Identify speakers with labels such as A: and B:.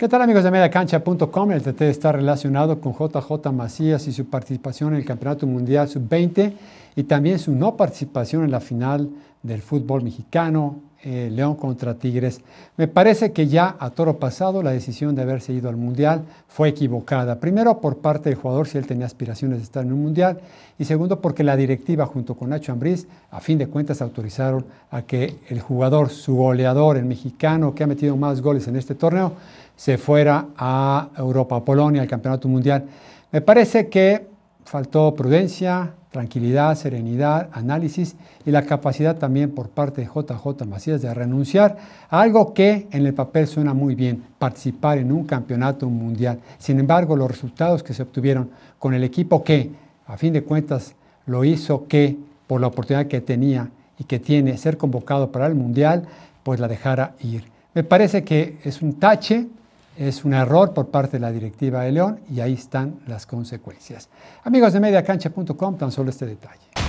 A: ¿Qué tal amigos de mediacancha.com? El TT está relacionado con JJ Macías y su participación en el Campeonato Mundial Sub-20 y también su no participación en la final del fútbol mexicano, eh, León contra Tigres. Me parece que ya a toro pasado la decisión de haberse ido al Mundial fue equivocada. Primero por parte del jugador si él tenía aspiraciones de estar en un Mundial y segundo porque la directiva junto con Nacho Ambriz a fin de cuentas autorizaron a que el jugador, su goleador, el mexicano que ha metido más goles en este torneo, se fuera a Europa, a Polonia, al Campeonato Mundial. Me parece que faltó prudencia, tranquilidad, serenidad, análisis y la capacidad también por parte de JJ Macías de renunciar a algo que en el papel suena muy bien, participar en un campeonato mundial. Sin embargo, los resultados que se obtuvieron con el equipo que, a fin de cuentas, lo hizo que, por la oportunidad que tenía y que tiene ser convocado para el mundial, pues la dejara ir. Me parece que es un tache, es un error por parte de la directiva de León y ahí están las consecuencias. Amigos de mediacancha.com, tan solo este detalle.